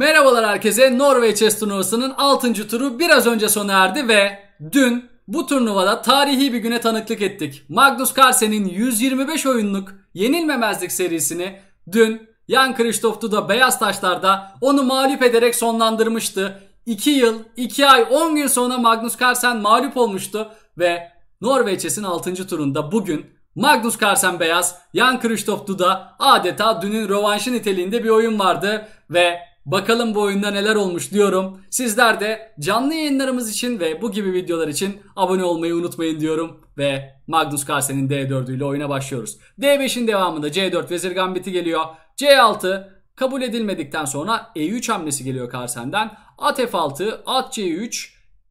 Merhabalar herkese. Norveç turnuvasının 6. turu biraz önce sona erdi ve dün bu turnuvada tarihi bir güne tanıklık ettik. Magnus Carlsen'in 125 oyunluk yenilmemezlik serisini dün Jan Kristoff Duda Beyaz Taşlar'da onu mağlup ederek sonlandırmıştı. 2 yıl, 2 ay, 10 gün sonra Magnus Carlsen mağlup olmuştu ve Norveç'in 6. turunda bugün Magnus Carlsen Beyaz, Jan Kristoff Duda adeta dünün rövanşı niteliğinde bir oyun vardı ve Bakalım bu oyunda neler olmuş diyorum. Sizler de canlı yayınlarımız için ve bu gibi videolar için abone olmayı unutmayın diyorum. Ve Magnus Carlsen'in d 4 ile oyuna başlıyoruz. D5'in devamında C4 Vezir Gambit'i geliyor. C6 kabul edilmedikten sonra E3 hamlesi geliyor Carlsen'den. At F6, at C3,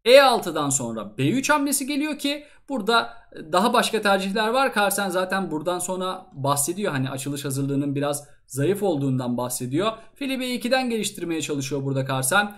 e6'dan sonra B3 hamlesi geliyor ki Burada e, daha başka tercihler var. Carson zaten buradan sonra bahsediyor. Hani açılış hazırlığının biraz zayıf olduğundan bahsediyor. Fili B2'den geliştirmeye çalışıyor burada Carson.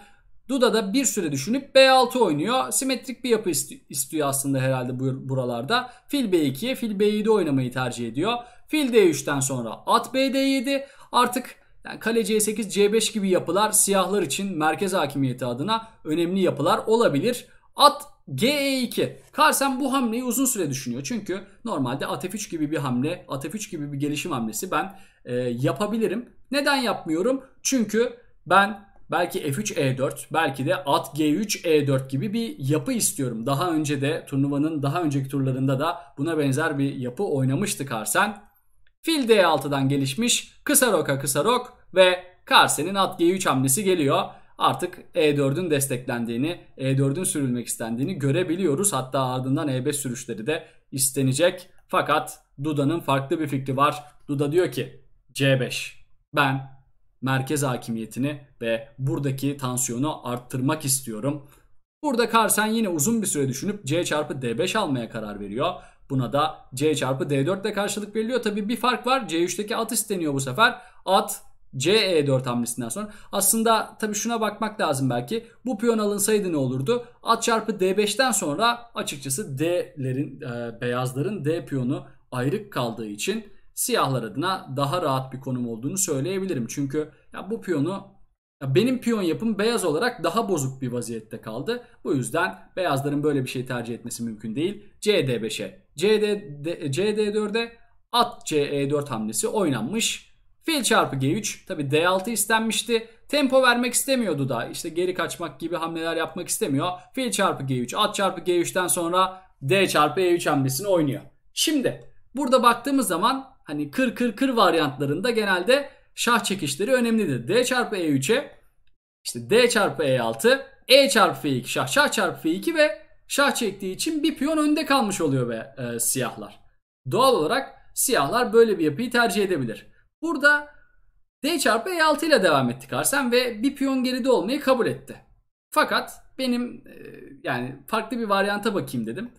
Duda da bir süre düşünüp B6 oynuyor. Simetrik bir yapı istiyor aslında herhalde buralarda. Fil B2'ye fil b 7de oynamayı tercih ediyor. Fil D3'ten sonra at BD7. Artık yani kale C8, C5 gibi yapılar siyahlar için merkez hakimiyeti adına önemli yapılar olabilir. At GE2. Carson bu hamleyi uzun süre düşünüyor. Çünkü normalde ATF3 gibi bir hamle, ATF3 gibi bir gelişim hamlesi ben e, yapabilirim. Neden yapmıyorum? Çünkü ben belki F3 E4, belki de at G3 E4 gibi bir yapı istiyorum. Daha önce de turnuvanın daha önceki turlarında da buna benzer bir yapı oynamıştı Carson. Fil D6'dan gelişmiş kısa roka kısa rok ve Carsen'in at G3 hamlesi geliyor artık E4'ün desteklendiğini, E4'ün sürülmek istendiğini görebiliyoruz. Hatta ardından E5 sürüşleri de istenecek. Fakat Duda'nın farklı bir fikri var. Duda diyor ki C5 ben merkez hakimiyetini ve buradaki tansiyonu arttırmak istiyorum. Burada Karsen yine uzun bir süre düşünüp C çarpı D5 almaya karar veriyor. Buna da C çarpı D4 ile karşılık veriliyor. Tabi bir fark var. C3'teki at isteniyor bu sefer. At CE4 hamlesinden sonra aslında tabii şuna bakmak lazım belki bu piyon alınsaydı ne olurdu? At çarpı D5'ten sonra açıkçası D'lerin e, beyazların D piyonu ayrık kaldığı için siyahlar adına daha rahat bir konum olduğunu söyleyebilirim. Çünkü ya bu piyonu ya benim piyon yapım beyaz olarak daha bozuk bir vaziyette kaldı. Bu yüzden beyazların böyle bir şey tercih etmesi mümkün değil. CD5'e, CD, CD4'e at CE4 hamlesi oynanmış. Fil çarpı G3 tabi D6 istenmişti. Tempo vermek istemiyordu da işte geri kaçmak gibi hamleler yapmak istemiyor. Fil çarpı G3 at çarpı G3'ten sonra D çarpı E3 hamlesini oynuyor. Şimdi burada baktığımız zaman hani kır kır kır varyantlarında genelde şah çekişleri önemlidir. D çarpı E3'e işte D çarpı E6 E çarpı F2 şah şah çarpı F2 ve şah çektiği için bir piyon önde kalmış oluyor ve e, siyahlar. Doğal olarak siyahlar böyle bir yapıyı tercih edebilir. Burada D çarpı E6 ile devam etti Karsen ve bir piyon geride olmayı kabul etti. Fakat benim e, yani farklı bir varyanta bakayım dedim.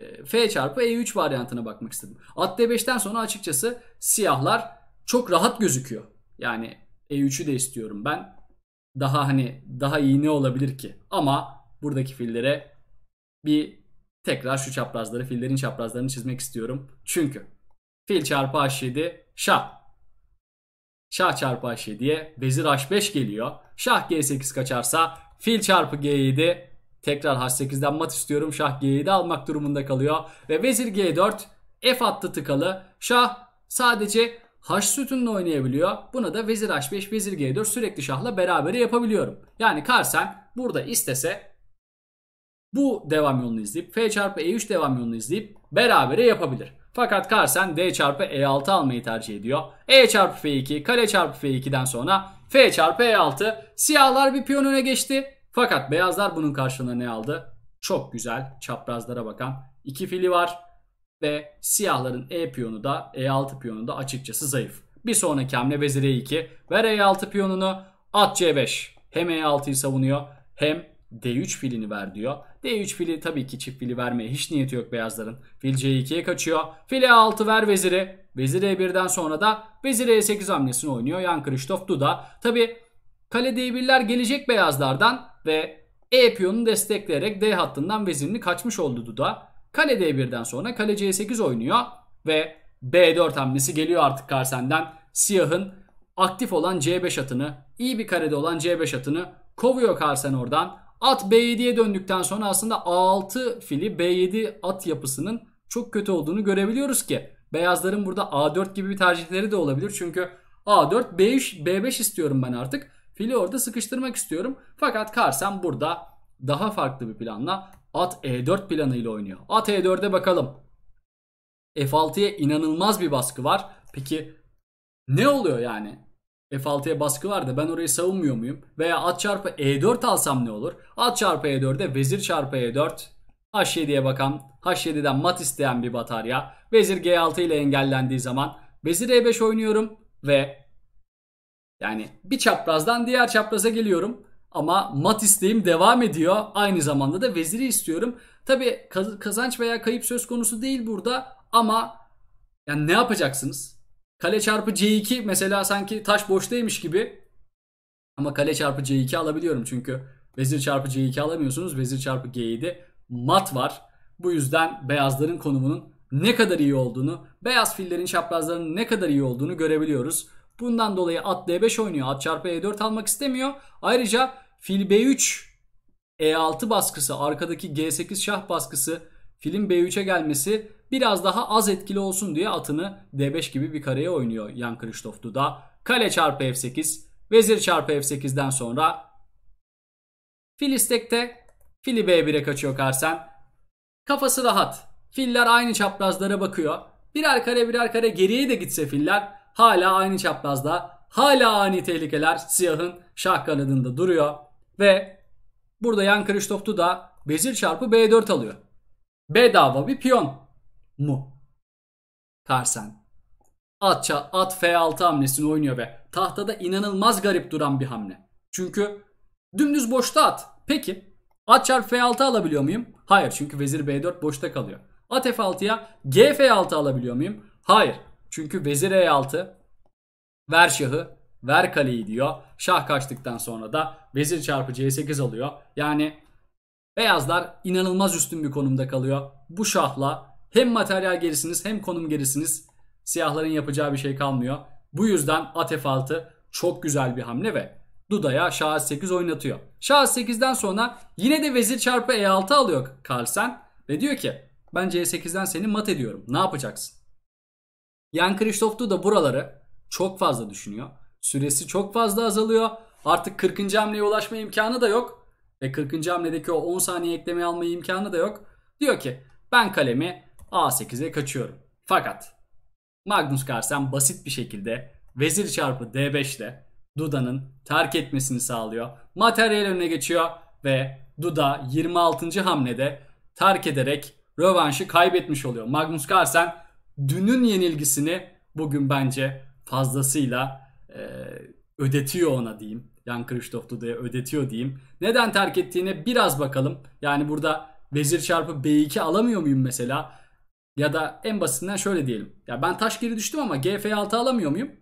E, F çarpı E3 varyantına bakmak istedim. At D5'ten sonra açıkçası siyahlar çok rahat gözüküyor. Yani E3'ü de istiyorum ben. Daha hani daha iyi ne olabilir ki? Ama buradaki fillere bir tekrar şu çaprazları fillerin çaprazlarını çizmek istiyorum. Çünkü fil çarpı H7 şah Şah çarpı h7 diye vezir h5 geliyor. Şah g8 kaçarsa fil çarpı g7 tekrar h8'den mat istiyorum. Şah g7 almak durumunda kalıyor. Ve vezir g4 f attı tıkalı. Şah sadece h sütunla oynayabiliyor. Buna da vezir h5 vezir g4 sürekli şahla beraber yapabiliyorum. Yani Karsen burada istese bu devam yolunu izleyip f çarpı e3 devam yolunu izleyip berabere yapabilir. Fakat Carsen D çarpı E6 almayı tercih ediyor. E çarpı F2, kale çarpı F2'den sonra F çarpı E6. Siyahlar bir piyon öne geçti. Fakat beyazlar bunun karşılığında ne aldı? Çok güzel çaprazlara bakan iki fili var. Ve siyahların E piyonu da E6 piyonu da açıkçası zayıf. Bir sonraki hamle vezir E2. Ver E6 piyonunu at C5. Hem E6'yı savunuyor hem D3 filini ver diyor. D3 fili tabii ki çift fili vermeye hiç niyeti yok beyazların. Fil C2'ye kaçıyor. Fil E6 ver veziri. Vezir E1'den sonra da vezir E8 hamlesini oynuyor Yan Kristof Duda. Tabii kale D1'ler gelecek beyazlardan ve E piyonunu destekleyerek D hattından vezirini kaçmış oldu Duda. Kale D1'den sonra kale C8 oynuyor ve B4 hamlesi geliyor artık Karsen'den. Siyahın aktif olan C5 atını, iyi bir karede olan C5 atını kovuyor Karsen oradan At B7'ye döndükten sonra aslında A6 fili B7 at yapısının çok kötü olduğunu görebiliyoruz ki. Beyazların burada A4 gibi bir tercihleri de olabilir. Çünkü A4 B5, B5 istiyorum ben artık. Fili orada sıkıştırmak istiyorum. Fakat Karsen burada daha farklı bir planla at E4 planıyla oynuyor. At E4'e bakalım. F6'ya inanılmaz bir baskı var. Peki ne oluyor yani? F6'ya baskı var da ben orayı savunmuyor muyum? Veya at çarpı E4 alsam ne olur? At çarpı E4'e vezir çarpı E4 H7'ye bakan H7'den mat isteyen bir batarya. Vezir G6 ile engellendiği zaman vezir E5 oynuyorum ve yani bir çaprazdan diğer çapraza geliyorum. Ama mat isteğim devam ediyor. Aynı zamanda da veziri istiyorum. Tabi kazanç veya kayıp söz konusu değil burada ama yani ne yapacaksınız? Kale çarpı C2 mesela sanki taş boştaymış gibi. Ama kale çarpı C2 alabiliyorum çünkü vezir çarpı C2 alamıyorsunuz. Vezir çarpı G7 mat var. Bu yüzden beyazların konumunun ne kadar iyi olduğunu, beyaz fillerin çaprazlarının ne kadar iyi olduğunu görebiliyoruz. Bundan dolayı at D5 oynuyor. At çarpı E4 almak istemiyor. Ayrıca fil B3 E6 baskısı, arkadaki G8 şah baskısı, filin B3'e gelmesi biraz daha az etkili olsun diye atını D5 gibi bir kareye oynuyor Jan Krzysztof Duda. Kale çarpı F8, vezir çarpı F8'den sonra fil istekte, fili B1'e kaçıyor Karsen. Kafası rahat. Filler aynı çaprazlara bakıyor. Birer kare birer kare geriye de gitse filler hala aynı çaprazda. Hala ani tehlikeler siyahın şah kanadında duruyor. Ve burada Jan Krzysztof Duda vezir çarpı B4 alıyor. Bedava bir piyon mu? Karsen. At, at F6 hamlesini oynuyor ve tahtada inanılmaz garip duran bir hamle. Çünkü dümdüz boşta at. Peki at çarp F6 alabiliyor muyum? Hayır çünkü vezir B4 boşta kalıyor. At F6'ya G F6 alabiliyor muyum? Hayır. Çünkü vezir E6 ver şahı ver kaleyi diyor. Şah kaçtıktan sonra da vezir çarpı C8 alıyor. Yani beyazlar inanılmaz üstün bir konumda kalıyor. Bu şahla hem materyal gerisiniz hem konum gerisiniz. Siyahların yapacağı bir şey kalmıyor. Bu yüzden at F6 çok güzel bir hamle ve Duda'ya şah 8 oynatıyor. Şah 8'den sonra yine de vezir çarpı E6 alıyor Carlsen ve diyor ki ben C8'den seni mat ediyorum. Ne yapacaksın? Jan Kristof Duda buraları çok fazla düşünüyor. Süresi çok fazla azalıyor. Artık 40. hamleye ulaşma imkanı da yok. Ve 40. hamledeki o 10 saniye eklemeye alma imkanı da yok. Diyor ki ben kalemi A8'e kaçıyorum. Fakat Magnus Carlsen basit bir şekilde vezir çarpı D5 ile Duda'nın terk etmesini sağlıyor. Materyal önüne geçiyor ve Duda 26. hamlede terk ederek rövanşı kaybetmiş oluyor. Magnus Carlsen dünün yenilgisini bugün bence fazlasıyla e, ödetiyor ona diyeyim. Jan Krzysztof Duda'ya ödetiyor diyeyim. Neden terk ettiğine biraz bakalım. Yani burada vezir çarpı B2 alamıyor muyum mesela? Ya da en basitinden şöyle diyelim. Ya ben taş geri düştüm ama gf6 alamıyor muyum?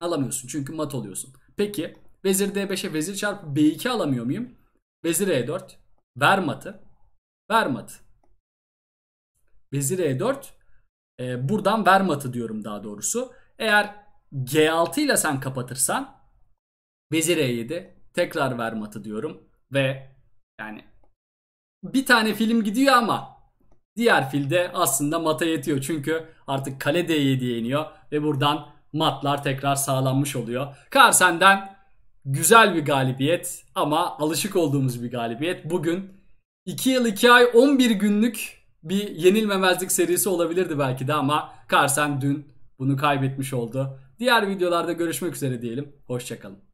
Alamıyorsun çünkü mat oluyorsun. Peki vezir d5'e vezir çarpı b2 alamıyor muyum? Vezir e4. Ver matı. Ver matı. Vezir e4. E, buradan ver matı diyorum daha doğrusu. Eğer g6 ile sen kapatırsan vezir e7 tekrar ver matı diyorum. Ve yani bir tane film gidiyor ama Diğer filde aslında mata yetiyor çünkü artık kale de 7ye yeniyor ve buradan matlar tekrar sağlanmış oluyor. Karsen'den güzel bir galibiyet ama alışık olduğumuz bir galibiyet. Bugün 2 yıl 2 ay 11 günlük bir yenilmemezlik serisi olabilirdi belki de ama Karsen dün bunu kaybetmiş oldu. Diğer videolarda görüşmek üzere diyelim. Hoşçakalın.